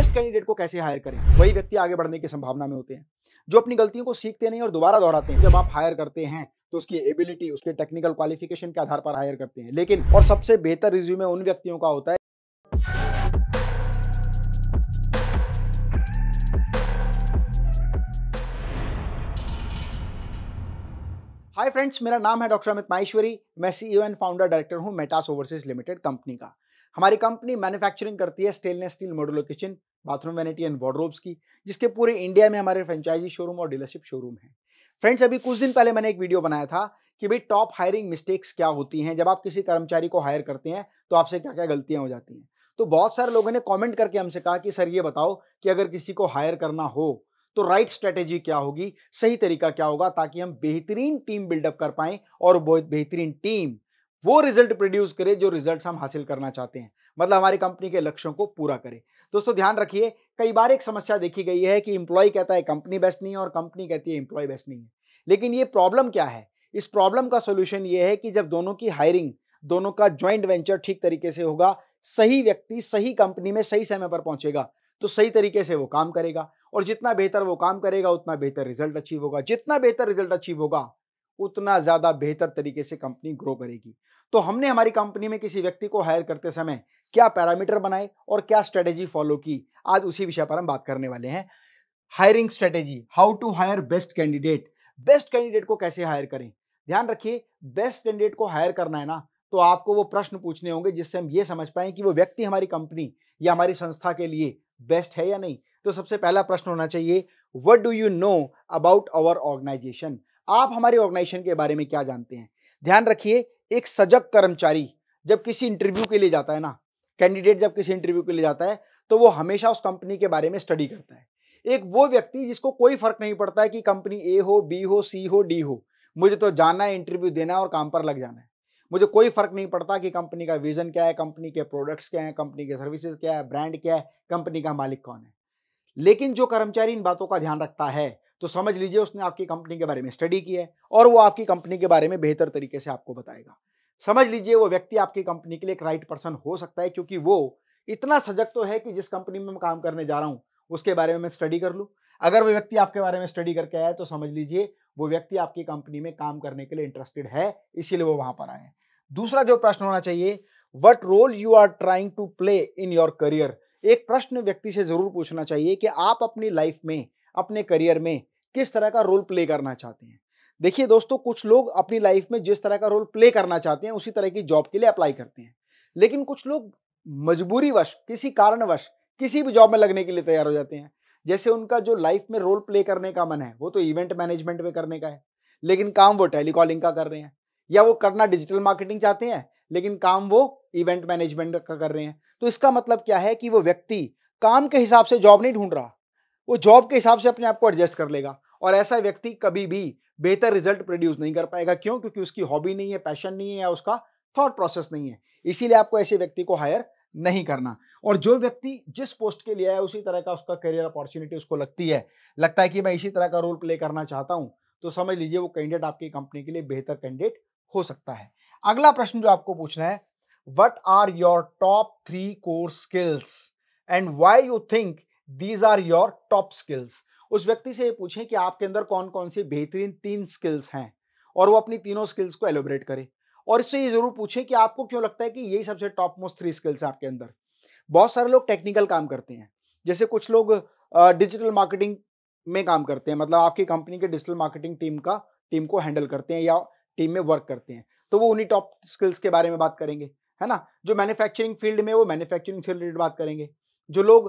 best candidate को कैसे higher करें वही व्यक्ति आगे बढ़ने की संभावना में होते हैं जो अपनी गलतियों को सीखते नहीं और दोबारा दोहराते हैं जब आप हायर करते हैं तो उसकी एबिलिटी उसके टेक्निकल क्वालिफिकेशन के आधार पर हायर करते हैं लेकिन और सबसे बेहतर रिज्यूमे उन व्यक्तियों का होता है हाय फ्रेंड्स मेरा नाम है डॉक्टर अमित माहेश्वरी मैं सीईओ एंड फाउंडर डायरेक्टर हूं मेटास ओवरसीज लिमिटेड कंपनी का हमारी कंपनी मैन्युफैक्चरिंग करती है stainless steel modular kitchen bathroom vanity and wardrobes की जिसके पूरे इंडिया में हमारे फ्रेंचाइजी शोरूम और डीलरशिप शोरूम है फ्रेंड्स अभी कुछ दिन पहले मैंने एक वीडियो बनाया था कि भाई टॉप हायरिंग मिस्टेक्स क्या होती हैं जब आप किसी कर्मचारी को हायर करते हैं तो आपसे क्या क्या गलतियां हो जाती हैं तो बहुत सारे लोगों ने कमेंट करके हमसे कहा कि सर ये बताओ कि अगर किसी को हायर करना हो तो राइट स्ट्रेटेजी क्या होगी सही तरीका क्या होगा ताकि हम बेहतरीन टीम बिल्डअप कर पाएं और बेहतरीन टीम वो रिजल्ट प्रोड्यूस करे जो रिजल्ट हम हासिल करना चाहते हैं मतलब हमारी कंपनी के लक्ष्यों को पूरा करे दोस्तों ध्यान रखिए कई बार एक समस्या देखी गई है कि इंप्लॉय कहता है कंपनी बेस्ट नहीं है और कंपनी कहती है इंप्लॉय बेस्ट नहीं है लेकिन ये प्रॉब्लम क्या है इस प्रॉब्लम का सोल्यूशन ये है कि जब दोनों की हायरिंग दोनों का ज्वाइंट वेंचर ठीक तरीके से होगा सही व्यक्ति सही कंपनी में सही समय पर पहुंचेगा तो सही तरीके से वो काम करेगा और जितना बेहतर वो काम करेगा उतना बेहतर रिजल्ट अचीव होगा जितना बेहतर रिजल्ट अचीव होगा उतना ज़्यादा बेहतर तरीके से कंपनी ग्रो करेगी तो हमने हमारी कंपनी में किसी व्यक्ति को हायर करते समय क्या पैरामीटर बनाए और क्या स्ट्रेटेजी फॉलो की आज उसी विषय पर हम बात करने वाले हैं hiring strategy how to hire best candidate best candidate को कैसे हायर करें ध्यान रखिए बेस्ट कैंडिडेट को हायर करना है ना तो आपको वो प्रश्न पूछने होंगे जिससे हम ये समझ पाए कि वो व्यक्ति हमारी कंपनी या हमारी संस्था के लिए बेस्ट है या नहीं तो सबसे पहला प्रश्न होना चाहिए what do you know about our organization आप हमारे ऑर्गेनाइजेशन के बारे में क्या जानते हैं ध्यान रखिए एक सजग कर्मचारी जब किसी इंटरव्यू के लिए जाता है ना कैंडिडेट जब किसी इंटरव्यू के लिए जाता है तो वो हमेशा उस कंपनी के बारे में स्टडी करता है एक वो व्यक्ति जिसको कोई फर्क नहीं पड़ता है कि कंपनी ए हो बी हो सी हो डी हो मुझे तो जाना है इंटरव्यू देना है और काम पर लग जाना है मुझे कोई फर्क नहीं पड़ता कि कंपनी का विजन क्या है कंपनी के प्रोडक्ट्स क्या है कंपनी के सर्विसेज क्या है ब्रांड क्या है कंपनी का मालिक कौन है लेकिन जो कर्मचारी इन बातों का ध्यान रखता है तो समझ लीजिए उसने आपकी कंपनी के बारे में स्टडी की है और वो आपकी कंपनी के बारे में बेहतर तरीके से आपको बताएगा समझ लीजिए वो व्यक्ति आपकी कंपनी के लिए एक राइट पर्सन हो सकता है क्योंकि वो इतना सजग तो है कि जिस कंपनी में मैं काम करने जा रहा हूँ उसके बारे में मैं स्टडी कर लूँ अगर वो व्यक्ति आपके बारे में स्टडी करके आया तो समझ लीजिए वो व्यक्ति आपकी कंपनी में काम करने के लिए इंटरेस्टेड है इसीलिए वो वहाँ पर आए हैं दूसरा जो प्रश्न होना चाहिए what role you are trying to play in your career एक प्रश्न व्यक्ति से जरूर पूछना चाहिए कि आप अपनी लाइफ में अपने करियर में किस तरह का रोल प्ले करना चाहते हैं देखिए दोस्तों कुछ लोग अपनी लाइफ में जिस तरह का रोल प्ले करना चाहते हैं उसी तरह की जॉब के लिए अप्लाई करते हैं लेकिन कुछ लोग मजबूरीवश किसी कारणवश किसी भी जॉब में लगने के लिए तैयार हो जाते हैं जैसे उनका जो लाइफ में रोल प्ले करने का मन है वो तो इवेंट मैनेजमेंट में करने का है लेकिन काम वो टेलीकॉलिंग का कर रहे हैं या वो करना डिजिटल मार्केटिंग चाहते हैं लेकिन काम वो इवेंट मैनेजमेंट का कर रहे हैं तो इसका मतलब क्या है कि वो व्यक्ति काम के हिसाब से जॉब नहीं ढूंढ रहा वो जॉब के हिसाब से अपने आप को एडजस्ट कर लेगा और ऐसा व्यक्ति कभी भी बेहतर रिजल्ट प्रोड्यूस नहीं कर पाएगा क्यों क्योंकि उसकी हॉबी नहीं है पैशन नहीं है या उसका थॉट प्रोसेस नहीं है इसीलिए आपको ऐसे व्यक्ति को हायर नहीं करना और जो व्यक्ति जिस पोस्ट के लिए आया उसी तरह का उसका करियर अपॉर्चुनिटी उसको लगती है लगता है कि मैं इसी तरह का रोल प्ले करना चाहता हूं तो समझ लीजिए वो कैंडिडेट आपकी कंपनी के लिए बेहतर कैंडिडेट हो सकता है अगला प्रश्न जो आपको पूछना है what are your top three core skills and why you think these are your top skills उस व्यक्ति से ये पूछें कि आपके अंदर कौन कौन सी बेहतरीन तीन स्किल्स हैं और वो अपनी तीनों स्किल्स को एलोबरेट करें और इससे ये जरूर पूछें कि आपको क्यों लगता है कि यही सबसे टॉप मोस्ट थ्री स्किल्स आपके अंदर बहुत सारे लोग टेक्निकल काम करते हैं जैसे कुछ लोग डिजिटल मार्केटिंग में काम करते हैं मतलब आपकी कंपनी के डिजिटल मार्केटिंग टीम का टीम को हैंडल करते हैं या टीम में वर्क करते हैं तो वो उन्हीं टॉप स्किल्स के बारे में बात करेंगे है ना जो मैन्युफैक्चरिंग फील्ड में वो मैन्युफैक्चरिंग से रिलेटेड बात करेंगे जो लोग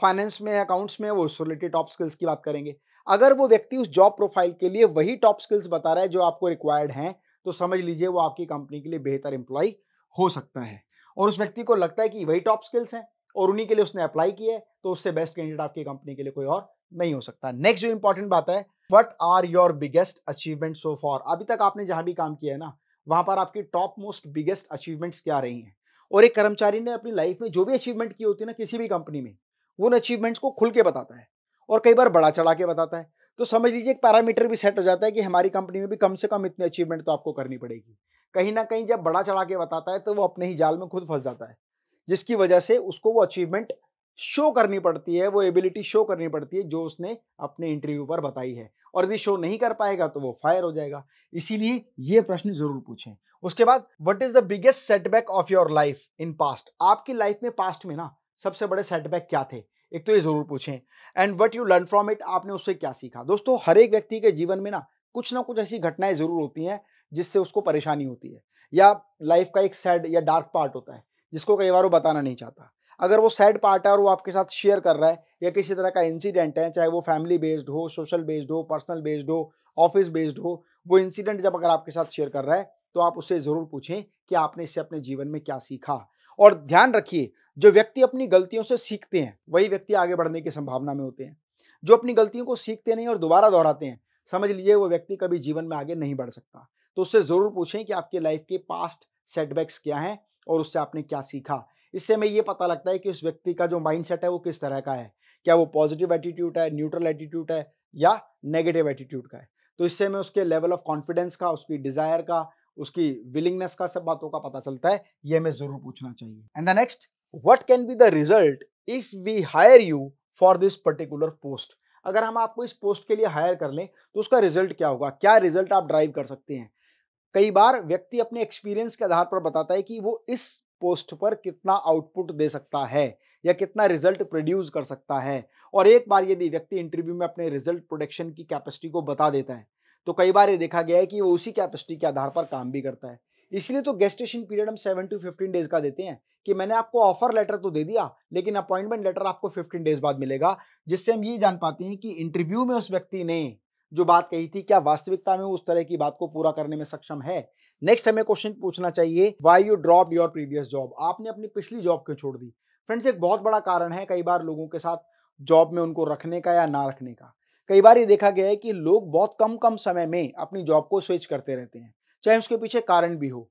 फाइनेंस में अकाउंट्स में वो उससे रिलेटेड टॉप स्किल्स की बात करेंगे अगर वो व्यक्ति उस जॉब प्रोफाइल के लिए वही टॉप स्किल्स बता रहा है जो आपको रिक्वायर्ड हैं तो समझ लीजिए वो आपकी कंपनी के लिए बेहतर एम्प्लॉय हो सकता है और उस व्यक्ति को लगता है कि वही टॉप स्किल्स हैं और उन्हीं के लिए उसने अप्लाई किया है तो उससे बेस्ट कैंडिडेट आपकी कंपनी के लिए कोई और नहीं हो सकता नेक्स्ट जो इंपॉर्टेंट बात है what are your biggest achievement so far अभी तक आपने जहां भी काम किया है ना वहां पर आपकी टॉप मोस्ट बिगेस्ट अचीवमेंट्स क्या रही हैं और एक कर्मचारी ने अपनी लाइफ में जो भी अचीवमेंट की होती है ना किसी भी कंपनी में वो उन अचीवमेंट्स को खुल के बताता है और कई बार बड़ा चढ़ा के बताता है तो समझ लीजिए एक पैरामीटर भी सेट हो जाता है कि हमारी कंपनी में भी कम से कम इतनी अचीवमेंट तो आपको करनी पड़ेगी कहीं ना कहीं जब बड़ा चढ़ा के बताता है तो वो अपने ही जाल में खुद फंस जाता है जिसकी वजह से उसको वो अचीवमेंट शो करनी पड़ती है वो एबिलिटी शो करनी पड़ती है जो उसने अपने इंटरव्यू पर बताई है और यदि शो नहीं कर पाएगा तो वो फायर हो जाएगा इसीलिए ये प्रश्न जरूर पूछें उसके बाद what is the biggest setback of your life in past आपकी लाइफ में पास्ट में ना सबसे बड़े सेटबैक क्या थे एक तो ये जरूर पूछें and what you learn from it आपने उससे क्या सीखा दोस्तों हर एक व्यक्ति के जीवन में ना कुछ ना कुछ ऐसी घटनाएं जरूर होती हैं जिससे उसको परेशानी होती है या लाइफ का एक सैड या डार्क पार्ट होता है जिसको कई बार वो बताना नहीं चाहता अगर वो सैड पार्ट है और वो आपके साथ शेयर कर रहा है या किसी तरह का इंसिडेंट है चाहे वो फैमिली बेस्ड हो सोशल बेस्ड हो पर्सनल बेस्ड हो ऑफिस बेस्ड हो वो इंसिडेंट जब अगर आपके साथ शेयर कर रहा है तो आप उससे ज़रूर पूछें कि आपने इससे अपने जीवन में क्या सीखा और ध्यान रखिए जो व्यक्ति अपनी गलतियों से सीखते हैं वही व्यक्ति आगे बढ़ने की संभावना में होते हैं जो अपनी गलतियों को सीखते नहीं और दोबारा दोहराते हैं समझ लीजिए वो व्यक्ति कभी जीवन में आगे नहीं बढ़ सकता तो उससे ज़रूर पूछें कि आपके लाइफ के पास्ट सेटबैक्स क्या हैं और उससे आपने क्या सीखा इससे हमें ये पता लगता है कि उस व्यक्ति का जो माइंडसेट है वो किस तरह का है क्या वो पॉजिटिव एटीट्यूड है न्यूट्रल एटीट्यूड है या नेगेटिव एटीट्यूड का है तो इससे हमें उसके लेवल ऑफ कॉन्फिडेंस का उसकी डिजायर का उसकी विलिंगनेस का सब बातों का पता चलता है ये हमें जरूर पूछना चाहिए and the next what can be the result if we hire you for this particular post अगर हम आपको इस पोस्ट के लिए हायर कर लें तो उसका रिजल्ट क्या होगा क्या रिजल्ट आप ड्राइव कर सकते हैं कई बार व्यक्ति अपने एक्सपीरियंस के आधार पर बताता है कि वो इस पोस्ट पर कितना आउटपुट दे सकता है या कितना रिजल्ट प्रोड्यूस कर सकता है और एक बार यदि व्यक्ति इंटरव्यू में अपने रिजल्ट प्रोडक्शन की कैपेसिटी को बता देता है तो कई बार ये देखा गया है कि वो उसी कैपेसिटी के आधार पर काम भी करता है इसलिए तो गेस्टेशन पीरियड हम सेवन टू फिफ्टीन डेज का देते हैं कि मैंने आपको ऑफर लेटर तो दे दिया लेकिन अपॉइंटमेंट लेटर आपको फिफ्टीन डेज बाद मिलेगा जिससे हम ये जान पाते हैं कि इंटरव्यू में उस व्यक्ति ने जो बात कही थी क्या वास्तविकता में उस तरह की बात को पूरा करने में सक्षम है नेक्स्ट हमें क्वेश्चन पूछना चाहिए why you drop your previous job आपने अपनी पिछली जॉब क्यों छोड़ दी फ्रेंड्स एक बहुत बड़ा कारण है कई बार लोगों के साथ जॉब में उनको रखने का या ना रखने का कई बार ये देखा गया है कि लोग बहुत कम कम समय में अपनी जॉब को स्विच करते रहते हैं चाहे उसके पीछे कारण भी हो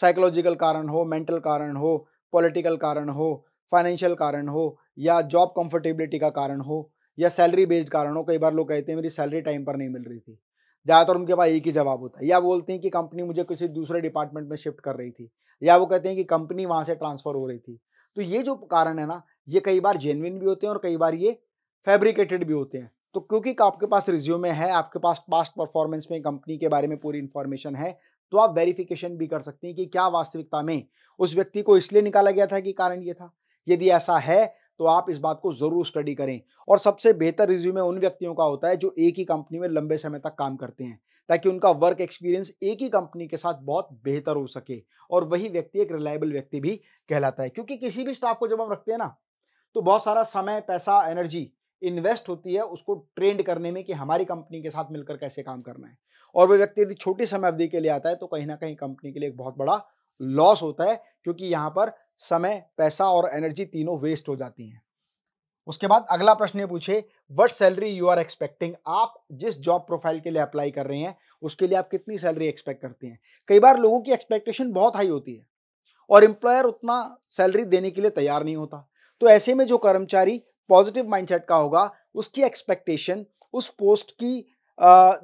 साइकोलॉजिकल कारण हो मेंटल कारण हो पॉलिटिकल कारण हो फाइनेंशियल कारण हो या जॉब कंफर्टेबिलिटी का कारण हो या सैलरी बेस्ड कारण हो कई बार लोग कहते हैं मेरी सैलरी टाइम पर नहीं मिल रही थी ज़्यादातर उनके पास एक ही जवाब होता है या बोलते हैं कि कंपनी मुझे किसी दूसरे डिपार्टमेंट में शिफ्ट कर रही थी या वो कहते हैं कि कंपनी वहाँ से ट्रांसफ़र हो रही थी तो ये जो कारण है ना ये कई बार जेनविन भी होते हैं और कई बार ये फैब्रिकेटेड भी होते हैं तो क्योंकि आपके पास रिज्यूमे है आपके पास पास्ट परफॉर्मेंस में कंपनी के बारे में पूरी इन्फॉर्मेशन है तो आप वेरिफिकेशन भी कर सकते हैं कि क्या वास्तविकता में उस व्यक्ति को इसलिए निकाला गया था कि कारण ये था यदि ऐसा है तो आप इस बात को ज़रूर स्टडी करें और सबसे बेहतर रिज्यूमे उन व्यक्तियों का होता है जो एक ही कंपनी में लंबे समय तक काम करते हैं ताकि उनका वर्क एक्सपीरियंस एक ही कंपनी के साथ बहुत बेहतर हो सके और वही व्यक्ति एक रिलायबल व्यक्ति भी कहलाता है क्योंकि किसी भी स्टाफ को जब हम रखते हैं ना तो बहुत सारा समय पैसा एनर्जी इन्वेस्ट होती है उसको ट्रेंड करने में कि हमारी कंपनी के साथ मिलकर कैसे काम करना है और वह व्यक्ति यदि छोटी समय अवधि के लिए आता है तो कहीं ना कहीं कंपनी के लिए एक बहुत बड़ा लॉस होता है क्योंकि यहाँ पर समय पैसा और एनर्जी तीनों वेस्ट हो जाती हैं उसके बाद अगला प्रश्न ये पूछे what salary you are expecting आप जिस जॉब प्रोफाइल के लिए अप्लाई कर रहे हैं उसके लिए आप कितनी सैलरी एक्सपेक्ट करते हैं कई बार लोगों की एक्सपेक्टेशन बहुत हाई होती है और एम्प्लॉयर उतना सैलरी देने के लिए तैयार नहीं होता तो ऐसे में जो कर्मचारी पॉजिटिव माइंडसेट का होगा उसकी एक्सपेक्टेशन उस पोस्ट की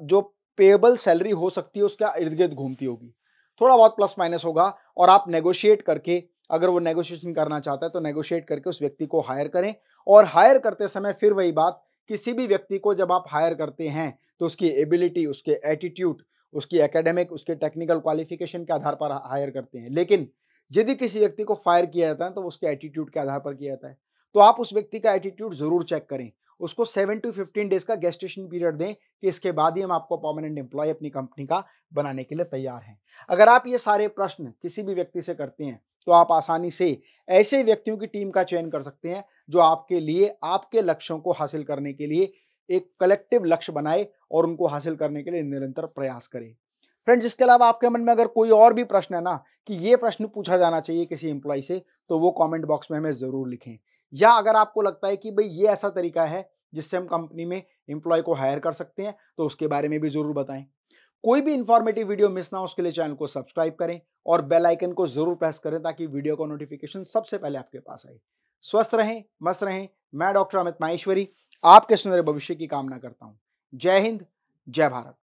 जो पेएबल सैलरी हो सकती है उसका इर्द गिर्द घूमती होगी थोड़ा बहुत प्लस माइनस होगा और आप नेगोशिएट करके अगर वो नेगोशिएशन करना चाहता है तो नेगोशिएट करके उस व्यक्ति को हायर करें और हायर करते समय फिर वही बात किसी भी व्यक्ति को जब आप हायर करते हैं तो उसकी एबिलिटी उसके एटीट्यूड उसकी एकेडमिक उसके टेक्निकल क्वालिफिकेशन के आधार पर हायर करते हैं लेकिन यदि किसी व्यक्ति को फायर किया जाता है तो उसके एटीट्यूड के आधार पर किया जाता है तो आप उस व्यक्ति का एटीट्यूड ज़रूर चेक करें उसको सेवन टू फिफ्टीन डेज का गेस्टेशन पीरियड दें कि इसके बाद ही हम आपको परमानेंट एम्प्लॉय अपनी कंपनी का बनाने के लिए तैयार हैं अगर आप ये सारे प्रश्न किसी भी व्यक्ति से करते हैं तो आप आसानी से ऐसे व्यक्तियों की टीम का चयन कर सकते हैं जो आपके लिए आपके लक्ष्यों को हासिल करने के लिए एक कलेक्टिव लक्ष्य बनाए और उनको हासिल करने के लिए निरंतर प्रयास करें फ्रेंड्स इसके अलावा आपके मन में अगर कोई और भी प्रश्न है ना कि ये प्रश्न पूछा जाना चाहिए किसी एम्प्लॉय से तो वो कमेंट बॉक्स में हमें ज़रूर लिखें या अगर आपको लगता है कि भाई ये ऐसा तरीका है जिससे हम कंपनी में एम्प्लॉय को हायर कर सकते हैं तो उसके बारे में भी ज़रूर बताएं कोई भी इंफॉर्मेटिव वीडियो मिस ना हो उसके लिए चैनल को सब्सक्राइब करें और बेल आइकन को जरूर प्रेस करें ताकि वीडियो का नोटिफिकेशन सबसे पहले आपके पास आए स्वस्थ रहें मस्त रहें मैं डॉक्टर अमित माहेश्वरी आपके सुंदर भविष्य की कामना करता हूं जय हिंद जय भारत